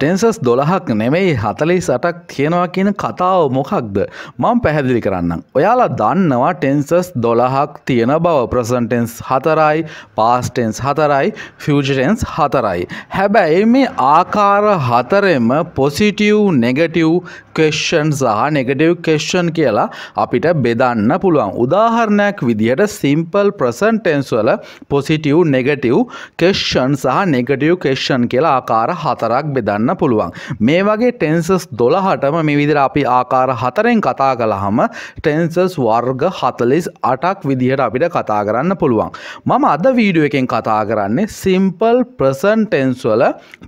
Tenses දොළහක් නෙමෙයි හතලයි සටක් තියෙනවා කියන කතාව මොකක්ද මං පැහැදිලි කරන්න. ඔයාලා දන්නවා ටෙන්සස් දොළහක් තියෙන බව ප්‍රසන්ටෙන්ස් හතරයි පාස්ටෙන්ස් හතරයි ෆජටෙන්ස් හතරයි. හැබැයි මේ ආකාර හතරෙම පොසිටව් නෙගටව් ක්වෙස්්ෂන් සහ නෙගටව් කෙස්්ෂන් කියලා අපිට බෙදන්න පුළුවන් උදාහරණයක් විදිහට සිම්පල් ප්‍රසන්ටෙන්ස්වල පොසිටව් නෙගටව් කෙස්්ෂන් සහ නෙගටව් කෙස්්ෂන් කියලා ආකාර හතරක් බෙදන්න පුළුවන් මේ වගේ ටෙන්සස් දොළහටම මේ විදිර අපි ආකාර හතරෙන් කතා කළහම ටෙන්සස් වර්ග හතලිස් අටක් විදිහට අපිට කතා කරන්න පුළුවන් මම අද වීඩුව එකෙන් කතා කරන්නේ සිම්පල් ප්‍රසන්ටෙන්ස්වල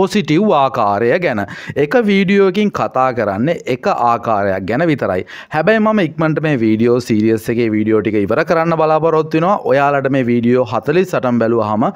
පොසිටව් ආකාරය ගැන එක වීඩියෝකින් කතා කරන්නේ එක ආකාරයක් ගැන විතරයි හැබැයි මම ඉක්මට මේ වීඩියෝ සීරියස් එකේ වීඩියෝ ටික ඉවර කරන්න බලාපොරොත්තුනවා ඔයාලට මේ වීඩියෝ හතලි සටම් බැලුව හම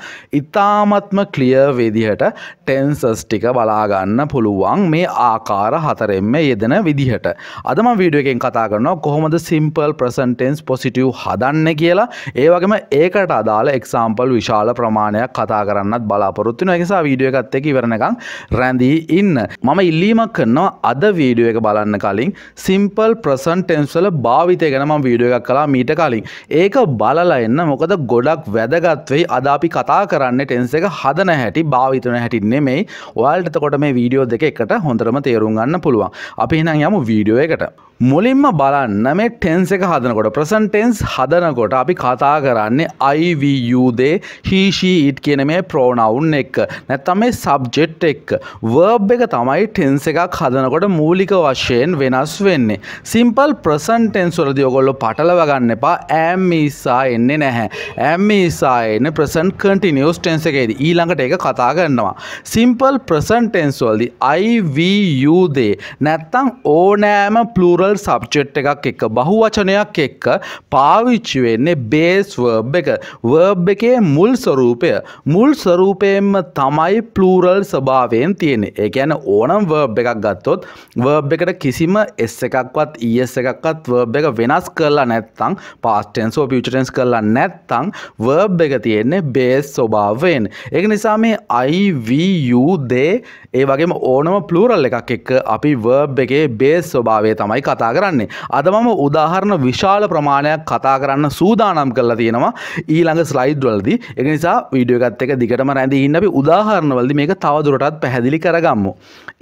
ඉතාමත්ම ක්ලිය වෙදිහට ටෙන්සස් ටික බලාගන්න පුළුවන් මේ ආකාර හතරෙන්ම යෙදෙන විදිහට අදම වීඩියෝ එකෙන් කතා කරනවා කොහොමද සිම්පල් ප්‍රසන්ටෙන්ස් පොසිටව් හදන්න කියලා ඒවගේම ඒකට අදාළ එක්සාම්පල් විශාල ප්‍රමාණයක් කතා කරන්නත් බලාපොරොත්තුන එකසා වීඩියෝ එකත් එක ඉවරණකං රැඳී ඉන්න මම ඉල්ලීමක් කරනවා අද වීඩියෝ එක බලන්න කලින් සිම්පල් ප්‍රසන් ටෙන්ස්වල භාවිතය ගැනම වීඩියෝ එකක් කලා මීට කලින් ඒක බලලා එන්න මොකද ගොඩක් වැදගත්වෙයි අද අපි කතා කරන්න ටෙන්ස එක හදන හැටි භාවිතන හැටි නෙමෙයි ඔයාල්ට එතකොට මේ වීඩියෝ දෙක එකට හොඳටම තේරුම් ගන්න පුළුවන් අපි එහෙනම් යමු වීඩියෝ එකට මුලින්ම බලන්න මේ ටෙන්ස් එක හදනකොට ප්‍රසන්ටෙන්ස් හදනකොට අපි කතා කරන්නේ අයිවයුදේ හිෂීඉට් කියන මේ ප්‍රෝනවුන් එක් නැත්තම් මේ සබ්ජෙට් එක් වර්බ් එක තමයි ටෙන්ස් එකක් හදනකොට මූලික වශයෙන් වෙනස් වෙන්නේ සිම්පල් ප්‍රසන්ටෙන්ස් වලදී ඔගොල්ලො පටලව ගන්න එපා ඇම් ඉස්සා එන්නේ නැහැ ඇම් ඉස්සා එන්නේ ප්‍රසන්ට් කන්ටිනියස් ටෙන්ස් එකේදී ඊළඟට ඒක කතා කරනවා සිම්පල් ප්‍රසන්ටෙන්ස් වලදී අයිවයුදේ නැත්තම් ඕනෑම ප්ලූරල් ඩිරයිවර් සබ්ජෙට් එකක් එක්ක බහුවචනයක් එක්ක පාවිච්චි වෙන්නේ බේස් වර්බ් එක වර්බ් එකේ මුල් ස්වරූපය මුල් ස්වරූපයෙන්ම තමයි ප්ලූරල් ස්වභාවයෙන් තියෙන්නේ ඒ කියන්නේ ඕනම් වර්බ් එකක් ගත්තොත් වර්බ් එකට කිසිම S එකක්වත් ES එකක්වත් වර්බ් එක වෙනස් කරලා නැත්නම් past tense or future tense කරලා නැත්නම් වර්බ් එක තියෙන්නේ බේස් ස්වභාවයෙන් ඒක නිසා මේ IVU දේ ඒ වගේම ඕනම ප්ලූරල් එකක් එක්ක අපි වර්බ් එකේ බේස් ස්වභාවය තමයි කතා කතා කරන්නේ. අද මම උදාහරණ විශාල ප්‍රමාණයක් කතා කරන්න සූදානම් කරලා තියෙනවා ඊළඟ ස්ලයිඩ්වලදී එක නිසා වීඩියෝ එකත් එක දිගටම රැඳී ඉන්න අපි උදාහරණවලදී මේක තවදුරටත් පැහැදිලි කරගමු.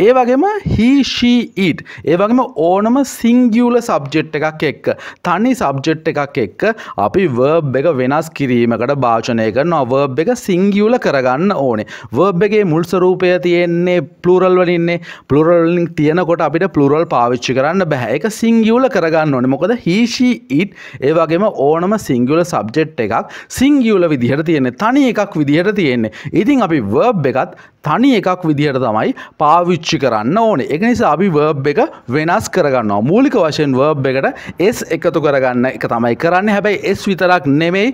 ඒ වගේම he she it ඒ වගේම ඕනම සිංගියුලර් සබ්ජෙක්ට් එකක් එක්ක තනි සබ්ජෙක්ට් එකක් එක්ක අපි verb එක වෙනස් කිරීමකට භාෂණය කරනවා verb එක සිංගියුලර් කරගන්න ඕනේ. verb එකේ මුල් ස්වරූපය තියෙන්නේ plural වලින්නේ plural වලින් තියෙනකොට අපිට plural පාවිච්චි කරන්න බෑ. ඒක ඒක සිංගියුල කරගන්න ඕනේ මොකද හීෂී ඉට් ඒ වගේම ඕනම සිංගියුල සබ්ජෙක්ට් එකක් සිංගියුල විදිහට තියෙන්නේ තනි එකක් විදිහට තියෙන්නේ ඉතින් අපි වර්බ් එකත් තනි එකක් විදිහට තමයි පාවිච්චි කරන්න ඕනේ එක නිසා අපි වර්බ් එක වෙනස් කරගන්නවා මූලික වශයෙන් වර්බ් එකට S එකතු කරගන්න එක තමයි කරන්න හැබැයි S විතරක් නෙමෙයි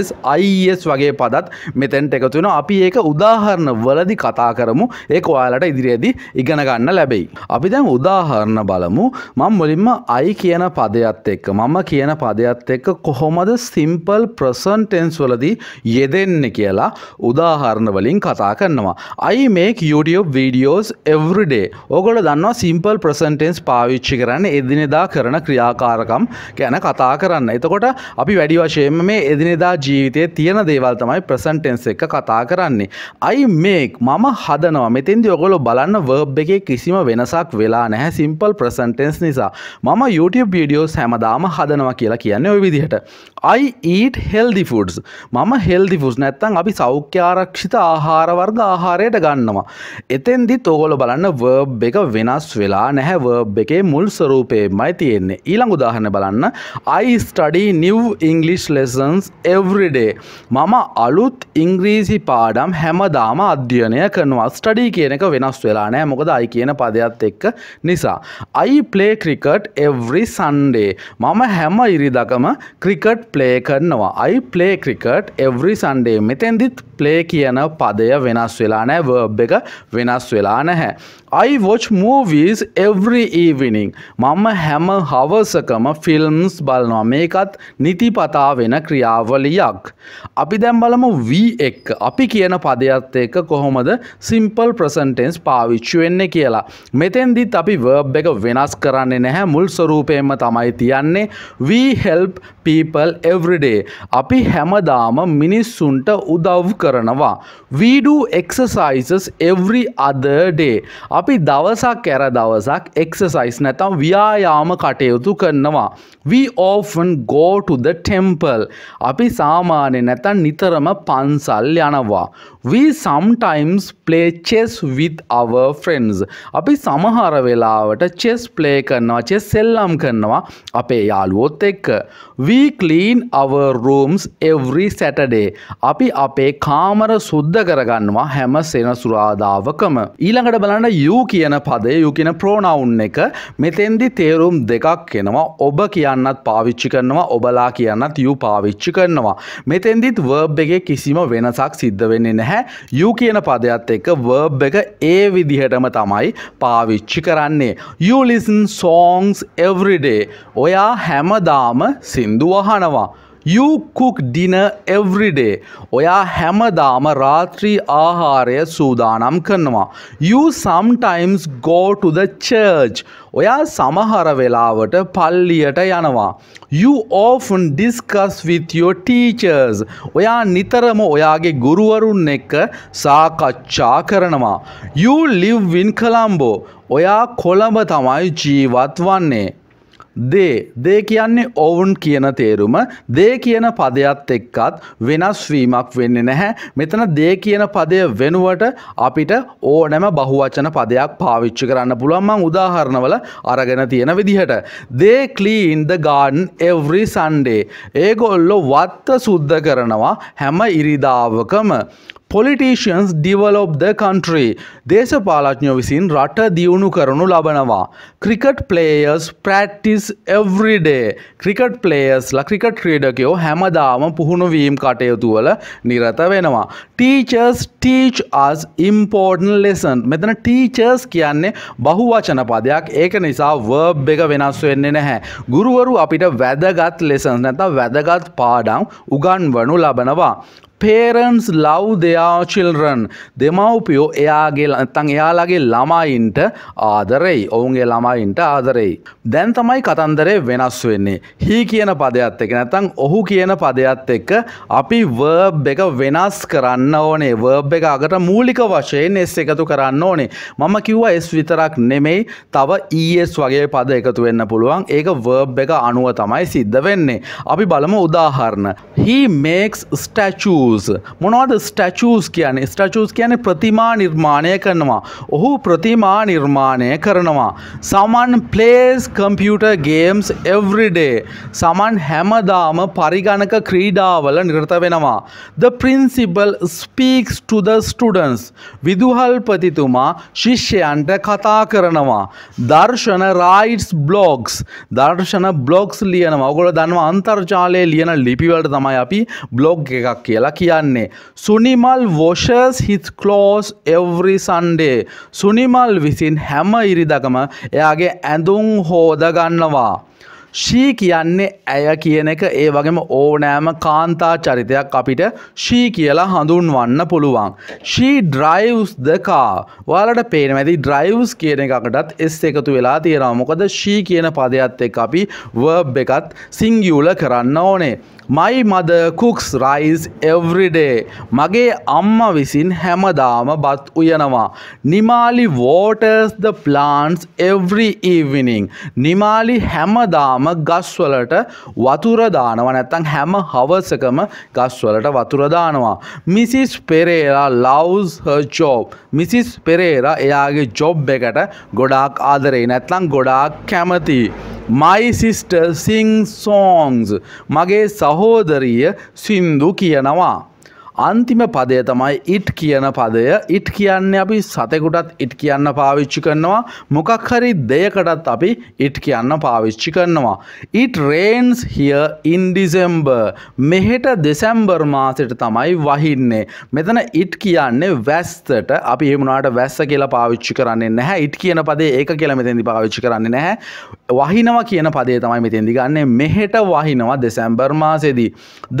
ES IES වගේ පදත් මෙතැන්ට එකතු වෙනවා අපි ඒක උදාහරණ වලදි කතා කරමු ඒක ඔයාලට ඉදිරියේදී ඉගෙන ගන්න ලැබෙයි අපි දැන් උදාහරණ බලමු මම මුලින්ම I කියන පදයත් එක්ක මම කියන පදයත් එක්ක කොහොමද සිම්පල් ප්‍රසන්ටෙන්ස් වලදී යෙදෙන්න කියලා උදාහරණ වලින් කතා කරනවා. I make YouTube videos every day. ඕගොල්ලෝ දන්නවා simple present tense පාවිච්චි කරන්නේ එදිනෙදා කරන ක්‍රියාකාරකම් ගැන කතා කරන්න. එතකොට අපි වැඩි වශයෙන්ම මේ එදිනෙදා ජීවිතයේ තියෙන දේවල් තමයි present tense එක කතා කරන්නේ. I make මම හදනවා. මෙතෙන්දී ඔයගොල්ලෝ බලන්න verb එකේ කිසිම වෙනසක් වෙලා නැහැ simple present tense නිසා. මම YouTube videos හැමදාම හදනවා කියලා කියන්නේ ওই විදිහට. I eat healthy foods. මම healthy foods නැත්තම් අපි සෞඛ්‍ය ආරක්ෂිත ආහාර වර්ග ආහාර ආකාරයට ගන්නවා. එතෙන්දිත් ඔගොල්ලෝ බලන්න verb එක වෙනස් වෙලා නැහැ verb එකේ මුල් ස්වරූපෙමයි තියෙන්නේ. ඊළඟ උදාහරණ බලන්න I study new English lessons every day. මම අලුත් ඉංග්‍රීසි පාඩම් හැමදාම අධ්‍යයනය කරනවා. study කියන එක වෙනස් වෙලා නැහැ. මොකද I කියන පදයත් එක්ක නිසා. I play cricket every Sunday. මම හැම ඉරිදකම ක්‍රිකට් ප්ලේ කරනවා. I play cricket every Sunday. මෙතෙන්දිත් ප්ලේ කියන පදය වෙනස් වෙලා නෑ වර්බ් එක වෙනස් වෙලා නැහැ. I watch movies every evening. මම හැම හවසකම ෆිල්ම්ස් බලනවා. මේකත් නිතිපතා වෙන ක්‍රියාවලියක්. අපි දැන් බලමු V එක්ක. අපි කියන පදයත් එක්ක කොහොමද සිම්පල් ප්‍රසන්ටෙන්ස් පාවිච්චි වෙන්නේ කියලා. මෙතෙන්දිත් අපි වර්බ් එක වෙනස් කරන්නේ නැහැ. මුල් ස්වරූපයෙන්ම තමයි තියන්නේ. We help people every day. අපි හැමදාම මිනිස්සුන්ට උදව් කරනවා. We do exercise exercises every අදඩේ අපි දවසක් කැර දවසක් එක්සසයිස් නැතම් ව්‍යායාම කටයුතු කරනවා we often go to the temple අපි සාමාන්‍ය නැතන් නිතරම පන්සල් යනවා we sometimes play chess with our friends අපි සමහර වෙලාවට chess play කරනවා chess සෙල්ලම් කරනවා අපේ යාළුවොත් එක්ක we clean our rooms every saturday අපි අපේ කාමර සුද්ධ කරගන්නවා හැම හැම සෙනසුරාදාවකම. ඊළඟට බලන්න යු කියන පදය යු කියන ප්‍රෝනවුන් එක මෙතෙන්දි තේරුම් දෙකක් එනවා ඔබ කියන්නත් පාවිච්චි කරනවා ඔබලා කියන්නත් යු පාවිච්චි කරනවා. මෙතෙන්දිත් වර්බ් එකේ කිසිම වෙනසක් සිද්ධ වෙන්නේ නැහැ යු කියන පදයක්ත් එක්ක වර්බ් එක ඒ විදිහටම තමයි පාවිච්චි කරන්නේ. You listen songs every day. ඔයා හැමදාම සින්දු අහනවා. You cook dinner every day. ඔයා හැමදාම රාත්‍රී ආහාරය සූදානම් කරනවා. You sometimes go to the church. ඔයා සමහර වෙලාවට පල්ලියට යනවා. You often discuss with your teachers. ඔයා නිතරම ඔයාගේ ගුරුවරුන් එක්ක සාකච්ඡා කරනවා. You live in Colombo. ඔයා කොළඹ තමයි ජීවත් වන්නේ. දේ දේ කියන්නේ ඔවුන් කියන තේරුම දේ කියන පදයත් එක්කත් වෙනස් වීමක් වෙන්නේ නැහැ මෙතන දේ කියන පදය වෙනුවට අපිට ඕනෑම බහුවචන පදයක් පාවිච්චි කරන්න පුළුවන් මං උදාහරණවල අරගෙන තියෙන විදිහට they clean the garden every sunday ඒගොල්ලෝ වත්ත සුද්ධ කරනවා හැම ඉරිදාවකම පොලිටීෂන්ස් ඩිවලොබ් ද කන්ට්‍රී දේශපාලඥෝ විසින් රට දියුණු කරනු ලබනවා. Cricket players practice every day cricket පලේයස්ල ක්‍රිකට් ක්‍රීඩකයෝ හැමදාම පුහුණුවීම් කටයුතුවල නිරත වෙනවා. Teachers teach us important lesson මෙතන ටීචර්ස් කියන්නේ බහු වචන පදයක් ඒක නිසා වර්බ් එක වෙනස් වෙන්නේ නැහැ. ගුරුවරු අපිට වැදගත් ලෙසන් නැත වැදගත් පාඩම් උගන්වනු ලබනවා. පේරන්ස් ලව් දෙයා චිල්රන් දෙමව්පියෝ එයාගේ නැත්තං එයාලගේ ළමයින්ට ආදරෙයි ඔවුන්ගේ ළමයින්ට ආදරෙයි. දැන් තමයි කතන්දරේ වෙනස් වෙන්නේ. හි කියන පදයත් එක නැත්තං ඔහු කියන පදයත් එක්ක අපි වර්බ් එක වෙනස් කරන්න ඕනේ. වර්බ් එක අගට මූලික වශයෙන් S එකතු කරන්න ඕනේ. මම කිව්වා S විතරක් නෙමෙයි තව ES වගේ පද එකතු වෙන්න පුළුවන්. ඒක වර්බ් එක අනුව තමයි සිද්ධ වෙන්නේ. අපි බලමු උදාහරණ. he makes statues මොනවද statues කියන්නේ statues කියන්නේ ප්‍රතිමා නිර්මාණය කරනවා ඔහු ප්‍රතිමා නිර්මාණය කරනවා someone plays computer games every day someone හැමදාම පරිගණක ක්‍රීඩාවල නිරත වෙනවා the principal speaks to the students විදුහල්පතිතුමා ශිෂ්‍යයන්ට කතා කරනවා දර්ශන writes blogs දර්ශන blogs ලියනවා ඔයගොල්ලෝ දන්නවා අන්තර්ජාලයේ ලියන ලිපිවලට තමයි අපි බ්ලොග් එකක් කියලා කියන්නේ. සුනිමල් වොෂර්ස් හිස් කලෝස් එවරි සන්ඩේ. සුනිමල් විසින් හැම ඉරිදකම එයාගේ ඇඳුම් හෝදගන්නවා. ශී කියන්නේ ඇය කියන එක ඒ වගේම ඕනෑම කාන්තා චරිතයක් අපිට ශී කියලා හඳුන්වන්න පුළුවන්. ශී ඩ්‍රයිවස් දකා ඔයාලට පේන ඇති ඩ්‍රයිවස් කියන එකකටත් එස් එකතු වෙලා තියෙනවා මොකද ශී කියන පදයත් එක් අපි වර්බ් එකත් සිංගියුල කරන්න ඕනේ. මයි මද කුක්ස් රයිස් එවරිඩේ මගේ අම්ම විසින් හැමදාම බත් උයනවා. Nimali waters the plants every evening. Nimali හැමදාම ගස්වලට වතුරදානව නැත්තං හැම හවසකම ගස්වලට වතුරදානවා. Mrs Perera loves job Mrs Perera එයාගේ ජොබ් එකට ගොඩාක් ආදරේ නැත්නම් ගොඩාක් කැමතියි. My sister sings songs. මගේ සහෝදරිය සින්දු කියනවා. අන්තිම පදය තමයි ඉට් කියන පදය ඉට් කියන්නේ අපි සතෙකුටත් ඉට් කියන්න පාවිච්චි කරනවා මොකක් හරි දෙයකටත් අපි ඉට් කියන්න පාවිච්චි කරනවා. ඉට රේන්ස් හිය ඉන්ඩිසෙම්බ මෙහෙට දෙසැම්බර් මාසට තමයි වහින්නේ. මෙතන ඉට් කියන්නේ වැස්තට අපි එමුණට වැස්ස කියලා පාවිච්චි කරන්නේ නැහැ ඉට් කියන පදේ ඒක කියල මෙතැදි පාවිච්චි කරන්නේ නැහැ. වහිනවා කියන පදේ තමයි මෙතෙදි ගන්නේ මෙහෙට වහිනවා December මාසෙදී.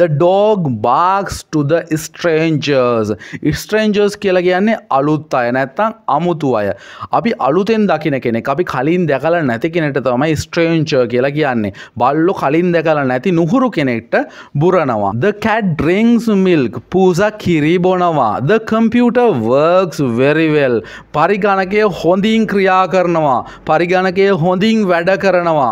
The dog barks to the ස්ට්‍රේන්ජර්ස් ස්ට්‍රේන්ජර්ස් කියලා කියන්නේ අලුත් අය නැත්තං අමුතු අය. අපි අලුතෙන් දකින කෙනෙක් අපි කලින් දැකල නැති කෙනට තමයි ස්ට්‍රේන්චර් කියලා කියන්නේ. බල්ලො කලින් දැකල නැති නුහුරු කෙනෙක්ට බුරනවා. The cat drinks milk. පූසා කිරි බොනවා. The computer works very well. පරිගණකය හොඳින් ක්‍රියා කරනවා. පරිගණකය හොඳින් වැඩ කරනවා.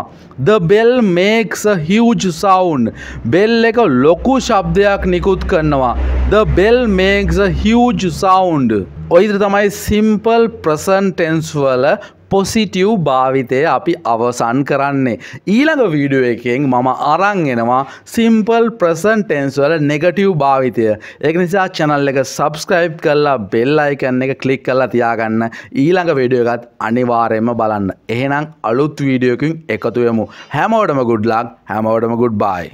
The bell makes a huge sound. Bell එක ලොකු ශබ්දයක් නිකුත් කරනවා The bell makes a huge sound. ඔයිදර තමයි සිම්පල් ප්‍රසන් ටෙන්ස් වල පොසිටව් භාවිතය අපි අවසන් කරන්නේ. ඊළඟ වීඩියෝ එකෙන් මම අරං එනවා සිම්පල් ප්‍රසන්ටෙන්ස් වල නෙගටව් භාවිතය. ඒක නිසා චැනල් එක සබස්ක්‍රයිබ් කල්ලා බෙල් අයිකන්න එක කලික් කල්ලා තියාගන්න ඊළඟ වීඩියෝ එකත් අනිවාරයම බලන්න. එහෙනම් අලුත් වීඩියෝකින් එකතුයමු. හැමෝටම ගුඩ්ලක් හැමෝටම ගුඩ් බයි.